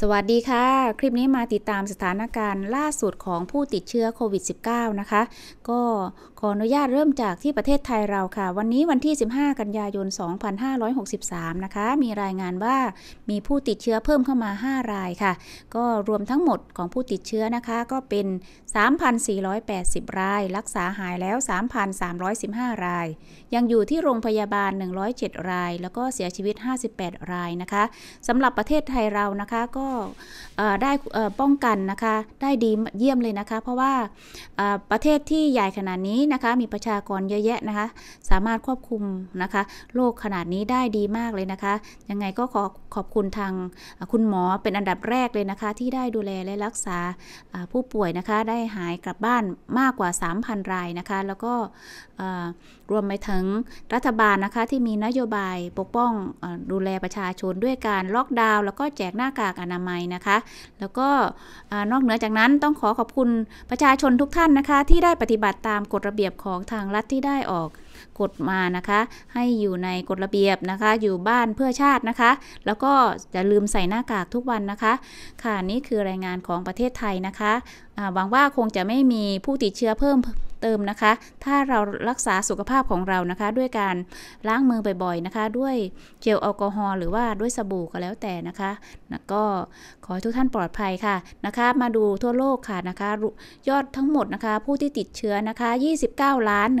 สวัสดีค่ะคลิปนี้มาติดตามสถานการณ์ล่าสุดของผู้ติดเชื้อโควิด -19 นะคะ ก็ขออนุญาตเริ่มจากที่ประเทศไทยเราค่ะ วันนี้วันที่ 15 กันยายน 2563 นะคะ มีรายงานว่ามีผู้ติดเชื้อเพิ่มเข้ามา 5 รายค่ะ ก็รวมทั้งหมดของผู้ติดเชื้อนะคะ ก็เป็น 3,480 ราย รักษาหายแล้ว 3,315 ราย ยังอยู่ที่โรงพยาบาล 107 ราย แล้วก็เสียชีวิต 58 รายนะคะสำหรับประเทศไทยเรานะคะก็ได้ป้องกัน นะคะ ได้ดีเยี่ยมเลยนะคะ เพราะว่าประเทศที่ใหญ่ขนาดนี้นะคะมีประชากรเยอะแยะนะคะสามารถควบคุมนะคะโรคขนาดนี้ได้ดีมากเลยนะคะ ยังไงก็ขอขอบคุณทางคุณหมอเป็นอันดับแรกเลยนะคะที่ได้ดูแลและรักษาผู้ป่วยนะคะได้หายกลับบ้านมากกว่า 3,000 รายนะคะ แล้วก็รวมไปถึงรัฐบาลนะคะ ที่มีนโยบายปกป้องดูแลประชาชนด้วยการล็อกดาวน์แล้วก็แจกหน้ากากอนานามัยนะคะแล้วก็นอกเหนือจากนั้นต้องขอขอบคุณประชาชนทุกท่านนะคะ ที่ได้ปฏิบัติตามกฎระเบียบของทางรัฐที่ได้ออกกฎมานะคะให้อยู่ในกฎระเบียบนะคะ อยู่บ้านเพื่อชาตินะคะ แล้วก็อย่าลืมใส่หน้ากากทุกวันนะคะค่ะนี่คือรายงานของประเทศไทยนะคะหวังว่าคงจะไม่มีผู้ติดเชื้อเพิ่มเติมนะคะ ถ้าเรารักษาสุขภาพของเรานะคะ ด้วยการล้างมือบ่อยๆนะคะ ด้วยเจลแอลกอฮอล์หรือว่าด้วยสบู่ก็แล้วแต่นะคะแล้วก็ขอให้ทุกท่านปลอดภัยค่ะ นะคะ มาดูทั่วโลกค่ะนะคะ ยอดทั้งหมดนะคะผู้ที่ติดเชื้อนะคะ 29ล้าน1 9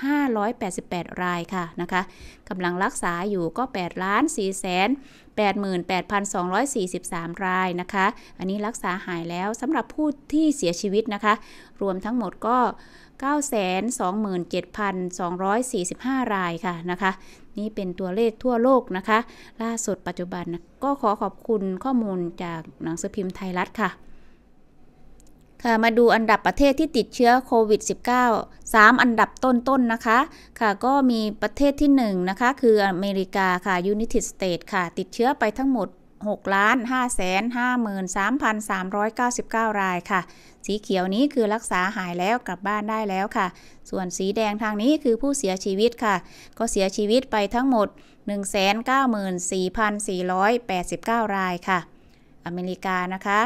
5 8 8 รายค่ะนะคะ กำลังรักษาอยู่ก็8ล้าน4 0 0 0 88,243 รายนะคะ อันนี้รักษาหายแล้วสำหรับผู้ที่เสียชีวิตนะคะ รวมทั้งหมดก็ 927,245 รายค่ะนะคะ นี่เป็นตัวเลขทั่วโลกนะคะ ล่าสุดปัจจุบันก็ขอขอบคุณข้อมูลจากหนังสือพิมพ์ไทยรัฐค่ะค่ะ มาดูอันดับประเทศที่ติดเชื้อโควิด -19 3 อันดับต้นๆนนะคะ ค่ะ ก็มีประเทศที่1นะคะ คืออเมริกาค่ะ United States ค่ะ ติดเชื้อไปทั้งหมด6ล้าน5 5 3 3 9 9 รายค่ะ สีเขียวนี้คือรักษาหายแล้วกลับบ้านได้แล้วค่ะ ส่วนสีแดงทางนี้คือผู้เสียชีวิตค่ะ ก็เสียชีวิตไปทั้งหมด194,489 รายค่ะ อเมริกานะคะ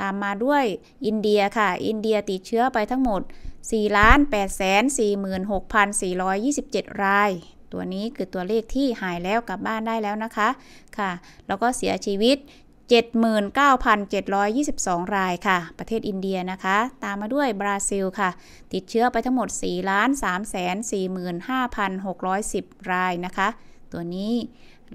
ตามมาด้วยอินเดียค่ะ อินเดียติดเชื้อไปทั้งหมด 4 8 4 6 4 2 7 ราย ตัวนี้คือตัวเลขที่หายแล้วกลับบ้านได้แล้วนะคะ ค่ะ แล้วก็เสียชีวิต 79,722 รายค่ะ ประเทศอินเดียนะคะ ตามมาด้วยบราซิลค่ะ ติดเชื้อไปทั้งหมด 4 3 4 5 6 1 0 รายนะคะ ตัวนี้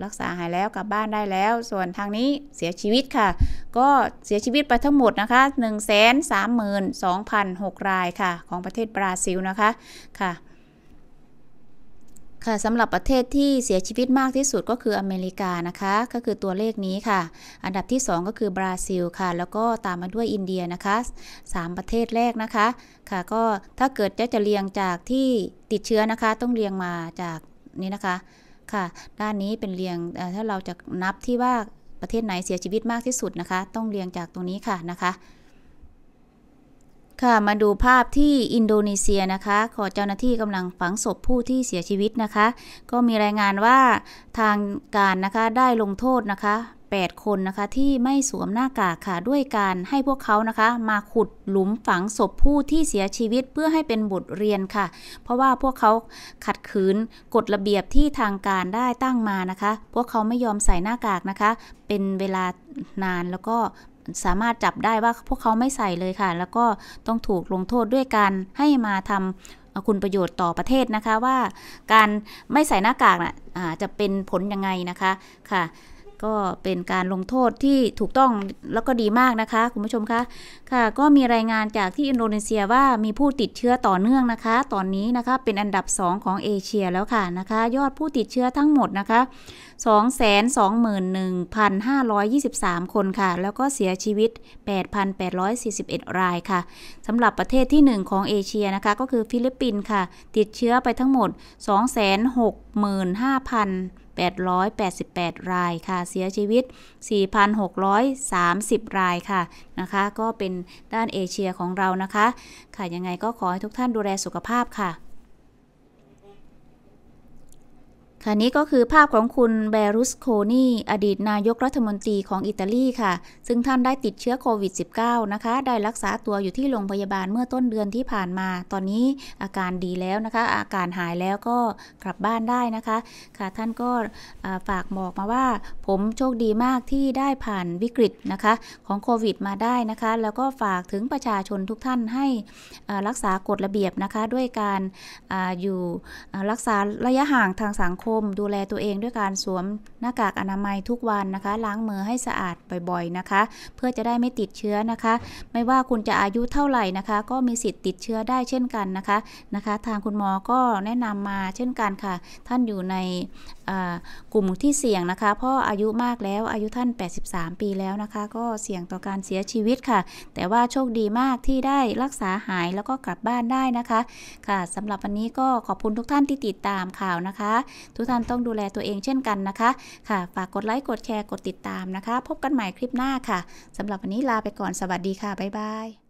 รักษาหายแล้วกลับบ้านได้แล้ว ส่วนทางนี้เสียชีวิตค่ะ ก็เสียชีวิตไปทั้งหมดนะคะ1 3 2 0 0 6รายค่ะ ของประเทศบราซิลนะคะ ค่ะ ค่ะสำหรับประเทศที่เสียชีวิตมากที่สุดก็คืออเมริกานะคะ ก็คือตัวเลขนี้ค่ะ อันดับที่ 2 ก็คือบราซิล ค่ะ แล้วก็ตามมาด้วยอินเดียนะคะ 3 ประเทศแรกนะคะ ค่ะก็ถ้าเกิดจะจะเรียงจากที่ติดเชื้อนะคะ ต้องเรียงมาจากนี้นะคะค่ะด้านนี้เป็นเรียงถ้าเราจะนับที่ว่าประเทศไหนเสียชีวิตมากที่สุดนะคะ ต้องเรียงจากตรงนี้ค่ะนะคะ ค่ะ มาดูภาพที่อินโดนีเซียนะคะ ขอเจ้าหน้าที่กำลังฝังศพผู้ที่เสียชีวิตนะคะ ก็มีรายงานว่าทางการนะคะได้ลงโทษนะคะ8คนนะคะ ที่ไม่สวมหน้ากากค่ะด้วยการให้พวกเขานะคะ มาขุดหลุมฝังศพผู้ที่เสียชีวิตเพื่อให้เป็นบทเรียนค่ะ เพราะว่าพวกเขาขัดขืนกฎระเบียบที่ทางการได้ตั้งมานะคะ พวกเขาไม่ยอมใส่หน้ากากนะคะ เป็นเวลานานแล้วก็สามารถจับได้ว่าพวกเขาไม่ใส่เลยค่ะ แล้วก็ต้องถูกลงโทษด้วยการให้มาทำคุณประโยชน์ต่อประเทศนะคะว่า การไม่ใส่หน้ากากนะ่ะจะเป็นผลยังไงนะคะค่ะก็เป็นการลงโทษที่ถูกต้องแล้วก็ดีมากนะคะคุณผู้ชมคะค่ะก็มีรายงานจากที่อินโดนีเซียว่ามีผู้ติดเชื้อต่อเนื่องนะคะ ตอนนี้นะคะเป็นอันดับ 2 ของเอเชียแล้วค่ะนะคะยอดผู้ติดเชื้อทั้งหมดนะคะ221,523 คนค่ะ แล้วก็เสียชีวิต 8,841รายค่ะสำหรับประเทศที่ 1 ของเอเชียนะคะก็คือฟิลิปปินส์ค่ะติดเชื้อไปทั้งหมด2 6 65,888 รายค่ะ เสียชีวิต 4,630 รายค่ะนะคะ ก็เป็นด้านเอเชียของเรานะคะค่ะยังไงก็ขอให้ทุกท่านดูแลสุขภาพค่ะค่ะนี้ก็คือภาพของคุณเบรุสโคนีอดีตนายกรัฐมนตรีของอิตาลีค่ะ ซึ่งท่านได้ติดเชื้อโควิด -19 นะคะ ได้รักษาตัวอยู่ที่โรงพยาบาลเมื่อต้นเดือนที่ผ่านมา ตอนนี้อาการดีแล้ว นะคะ อาการหายแล้วก็กลับบ้านได้นะคะ ค่ะ ท่านก็ฝากบอกมาว่าผมโชคดีมากที่ได้ผ่านวิกฤตนะคะ ของโควิดมาได้นะคะ แล้วก็ฝากถึงประชาชนทุกท่านให้รักษากฎระเบียบนะคะด้วยการออยู่รักษาระยะห่างทางสังคมมดูแลตัวเองด้วยการสวมหน้ากากอนามัยทุกวันนะคะ ล้างมือให้สะอาดบ่อยๆนะคะ เพื่อจะได้ไม่ติดเชื้อนะคะ ไม่ว่าคุณจะอายุเท่าไหร่นะคะ ก็มีสิทธิ์ติดเชื้อได้เช่นกันนะคะนะคะ ทางคุณหมอก็แนะนำมาเช่นกันค่ะ ท่านอยู่ในกลุ่มที่เสี่ยงนะคะพ่ออายุมากแล้วอายุท่าน 83 ปีแล้วนะคะ ก็เสี่ยงต่อการเสียชีวิตค่ะ แต่ว่าโชคดีมากที่ได้รักษาหายแล้วก็กลับบ้านได้นะคะค่ะสำหรับ วันนี้ก็ขอบคุณ ทุกท่านที่ติดตามข่าวนะคะ ทุกท่านต้องดูแลตัวเองเช่นกันนะคะ ค่ะฝาก กด ไลค์ กดแชร์กดติดตามนะคะ พบกันใหม่คลิปหน้าค่ะสำหรับวันนี้ลาไปก่อนสวัสดีค่ะบ๊ายบาย